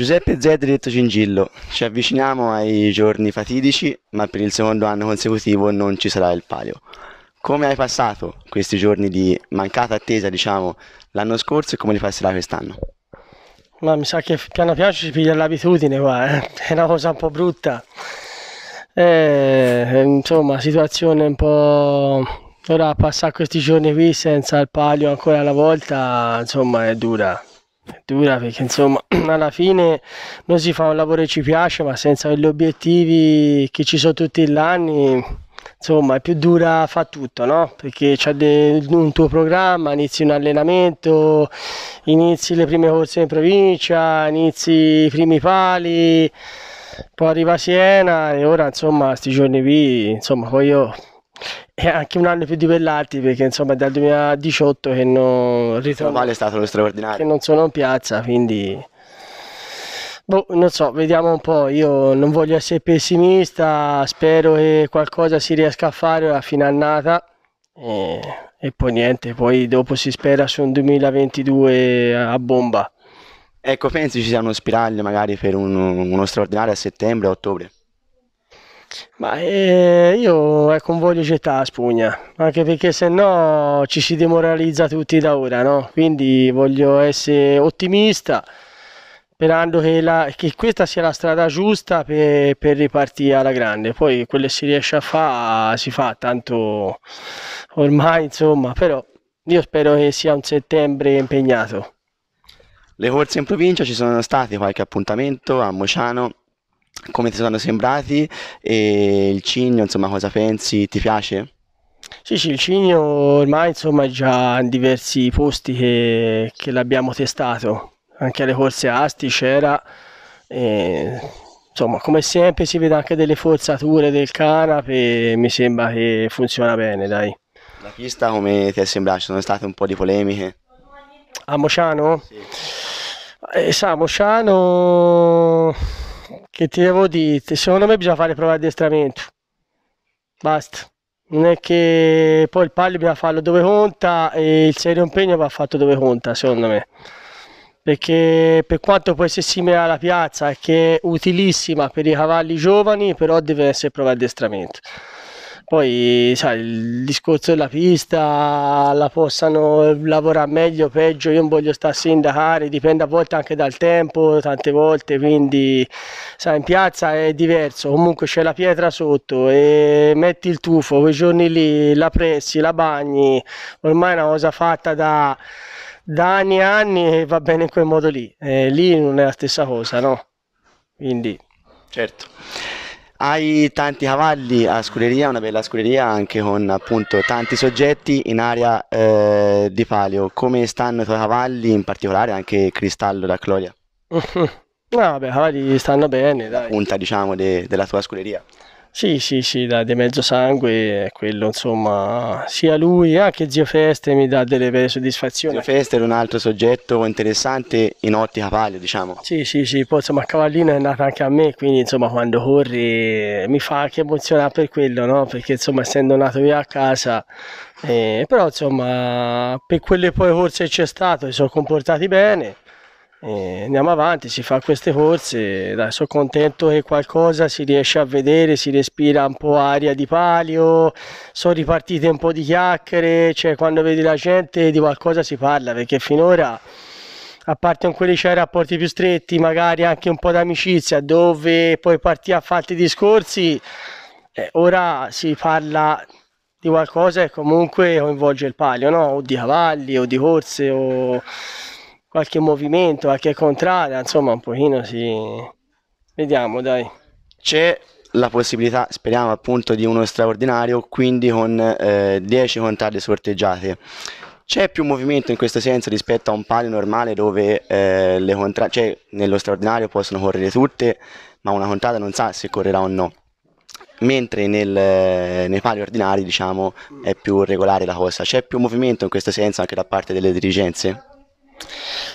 Giuseppe Zedrit Gingillo, ci avviciniamo ai giorni fatidici, ma per il secondo anno consecutivo non ci sarà il palio. Come hai passato questi giorni di mancata attesa, diciamo, l'anno scorso e come li passerà quest'anno? Ma mi sa che piano piano ci piglia l'abitudine qua, eh? è una cosa un po' brutta. E, eh, insomma, situazione un po'... Ora passare questi giorni qui senza il palio ancora una volta, insomma, è dura dura perché insomma alla fine noi si fa un lavoro che ci piace ma senza gli obiettivi che ci sono tutti gli anni insomma è più dura fa tutto no? perché c'è un tuo programma inizi un allenamento inizi le prime corse in provincia inizi i primi pali poi arriva Siena e ora insomma questi giorni qui insomma poi io e eh, anche un anno più di quell'altro perché insomma dal 2018 che non ritorno. Male è stato lo straordinario. Che non sono in piazza, quindi... Boh, non so, vediamo un po', io non voglio essere pessimista, spero che qualcosa si riesca a fare a fine annata e, eh, e poi niente, poi dopo si spera su un 2022 a bomba. Ecco, pensi ci sia uno spiraglio magari per un, uno straordinario a settembre, ottobre? Ma eh, io ecco, eh, non voglio gettare la spugna, anche perché se no ci si demoralizza tutti da ora, no? Quindi voglio essere ottimista, sperando che, la, che questa sia la strada giusta per, per, ripartire alla grande. Poi quello che si riesce a fare si fa, tanto ormai insomma, però io spero che sia un settembre impegnato. Le corse in provincia ci sono stati qualche appuntamento a Mociano come ti sono sembrati e il cigno, insomma, cosa pensi? Ti piace? Sì, sì, il cigno ormai insomma è già in diversi posti che, che l'abbiamo testato, anche alle corse Asti c'era, e, insomma come sempre si vede anche delle forzature del canape, mi sembra che funziona bene dai. La pista come ti è sembrato Ci sono state un po' di polemiche? A Mociano? Sì. Eh, sa, Mociano che ti devo dire secondo me bisogna fare prova di addestramento basta non è che poi il palio bisogna farlo dove conta e il serio impegno va fatto dove conta secondo me perché per quanto può essere simile alla piazza che è utilissima per i cavalli giovani però deve essere prova di addestramento poi, sai, il discorso della pista la possano lavorare meglio o peggio, io non voglio stare a sindacare, dipende a volte anche dal tempo, tante volte, quindi sai, in piazza è diverso, comunque c'è la pietra sotto e metti il tufo, quei giorni lì la pressi, la bagni, ormai è una cosa fatta da, da anni e anni e va bene in quel modo lì, e lì non è la stessa cosa, no? Quindi... Certo. Hai tanti cavalli a scuderia, una bella scuderia anche con appunto tanti soggetti in area eh, di palio. Come stanno i tuoi cavalli, in particolare anche Cristallo da Cloria? No, vabbè, i cavalli stanno bene, dai. Punta diciamo de della tua scuderia. Sì, sì, sì, dai, De Mezzo Sangue è quello, insomma, sia lui che Zio Feste mi dà delle vere soddisfazioni. Zio Feste era un altro soggetto interessante in ottica palio, diciamo. Sì, sì, sì, poi insomma Cavallino è nato anche a me, quindi insomma quando corri mi fa anche emozionare per quello, no? Perché insomma essendo nato via a casa eh, però insomma per quelle poi corse che c'è stato si sono comportati bene e andiamo avanti, si fa queste corse, dai, sono contento che qualcosa si riesce a vedere, si respira un po' aria di palio, sono ripartite un po' di chiacchiere, cioè quando vedi la gente di qualcosa si parla, perché finora, a parte con quelli c'è rapporti più stretti, magari anche un po' d'amicizia, dove poi partì a fare discorsi, eh, ora si parla di qualcosa e comunque coinvolge il palio, no? o di cavalli, o di corse, o qualche movimento, qualche contrada, insomma un pochino si... Vediamo, dai. C'è la possibilità, speriamo appunto, di uno straordinario, quindi con 10 eh, contrade sorteggiate. C'è più movimento in questo senso rispetto a un palio normale dove eh, le contra- cioè, nello straordinario possono correre tutte, ma una contrada non sa se correrà o no. Mentre nel, eh, nei pali ordinari diciamo, è più regolare la cosa. C'è più movimento in questo senso anche da parte delle dirigenze?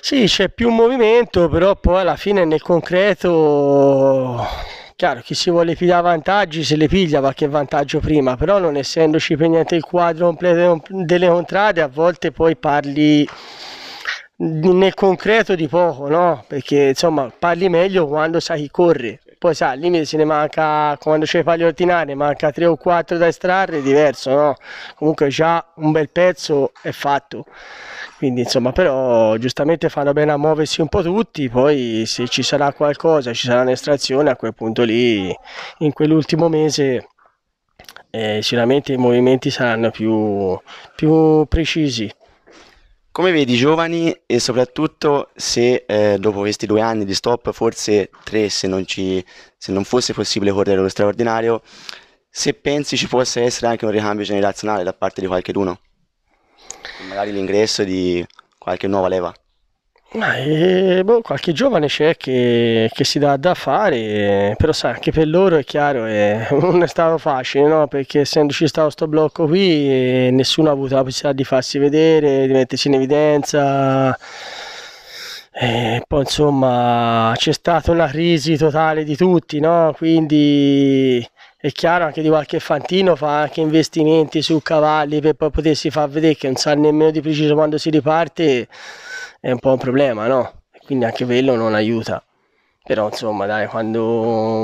Sì, c'è più movimento, però poi alla fine nel concreto, chiaro, chi si vuole pigliare vantaggi se le piglia qualche vantaggio prima, però non essendoci per niente il quadro completo delle contrade, a volte poi parli nel concreto di poco, no? Perché insomma parli meglio quando sai chi corre poi sa, al limite se ne manca, quando c'è ne fai ordinare, manca 3 o 4 da estrarre, è diverso, no? Comunque già un bel pezzo è fatto. Quindi insomma, però giustamente fanno bene a muoversi un po' tutti, poi se ci sarà qualcosa, ci sarà un'estrazione, a quel punto lì, in quell'ultimo mese... Eh, sicuramente i movimenti saranno più, più precisi. Come vedi i giovani e soprattutto se eh, dopo questi due anni di stop, forse tre se non, ci, se non fosse possibile correre lo straordinario, se pensi ci possa essere anche un ricambio generazionale da parte di qualcuno? Magari l'ingresso di qualche nuova leva? Ma eh, boh, qualche giovane c'è che, che, si dà da fare, però sai, anche per loro è chiaro, eh, non è stato facile, no? perché essendoci stato questo blocco qui, eh, nessuno ha avuto la possibilità di farsi vedere, di mettersi in evidenza. E eh, poi insomma c'è stata una crisi totale di tutti, no? quindi è chiaro anche di qualche fantino fa anche investimenti su cavalli per poi potersi far vedere che non sa nemmeno di preciso quando si riparte, è un po' un problema, no? Quindi anche quello non aiuta. Però insomma dai, quando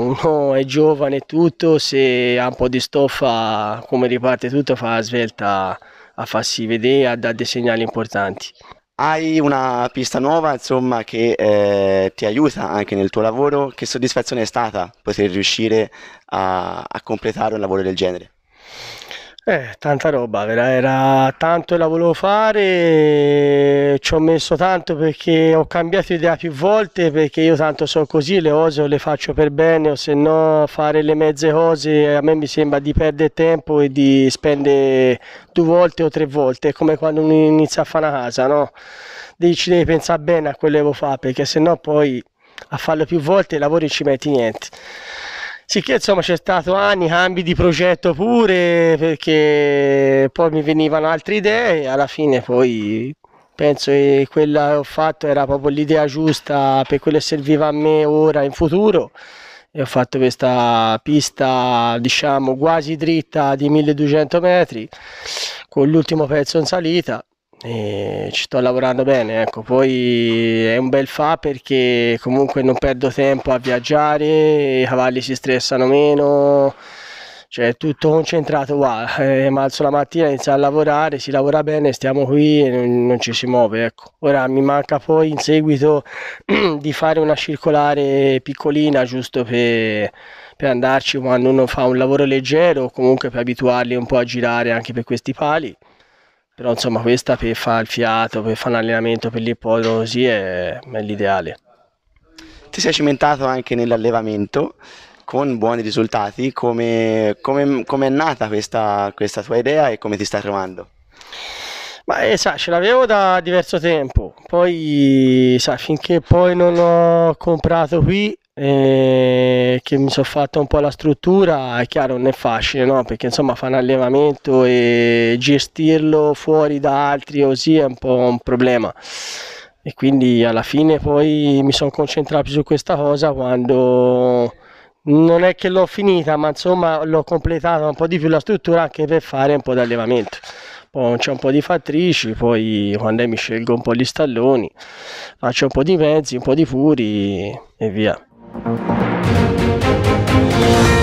uno è giovane e tutto, se ha un po' di stoffa, come riparte tutto, fa la svelta a farsi vedere, a dare dei segnali importanti. Hai una pista nuova, insomma, che eh, ti aiuta anche nel tuo lavoro. Che soddisfazione è stata poter riuscire a, a completare un lavoro del genere? Eh, tanta roba, era tanto la volevo fare, ci ho messo tanto perché ho cambiato idea più volte, perché io tanto so così, le cose le faccio per bene o se no fare le mezze cose a me mi sembra di perdere tempo e di spendere due volte o tre volte, è come quando uno inizia a fare una casa, no? Devi, devi pensare bene a quello che devo fare perché se no poi a farlo più volte i lavori ci metti niente. Sì, che insomma c'è stato anni, cambi di progetto pure, perché poi mi venivano altre idee e alla fine poi penso che quella che ho fatto era proprio l'idea giusta per quello che serviva a me ora in futuro e ho fatto questa pista diciamo quasi dritta di 1200 metri con l'ultimo pezzo in salita e ci sto lavorando bene ecco poi è un bel fa perché comunque non perdo tempo a viaggiare i cavalli si stressano meno cioè tutto concentrato qua eh, ma la mattina inizio a lavorare si lavora bene stiamo qui e non, non ci si muove ecco ora mi manca poi in seguito di fare una circolare piccolina giusto per per andarci quando uno fa un lavoro leggero comunque per abituarli un po' a girare anche per questi pali però insomma questa per fare il fiato, per fare un allenamento per l'ippodromo così è, è l'ideale. Ti sei cimentato anche nell'allevamento con buoni risultati, come, come, come è nata questa, questa tua idea e come ti stai trovando? Ma eh, sa, ce l'avevo da diverso tempo, poi sa, finché poi non ho comprato qui eh, che mi sono fatto un po' la struttura, è chiaro non è facile, no? perché insomma fare un allevamento e gestirlo fuori da altri così è un po' un problema. E quindi alla fine poi mi sono concentrato su questa cosa quando non è che l'ho finita, ma insomma l'ho completata un po' di più la struttura anche per fare un po' di allevamento. Poi c'è un po' di fattrici, poi quando mi scelgo un po' gli stalloni, faccio un po' di mezzi, un po' di furi e via. Thank you.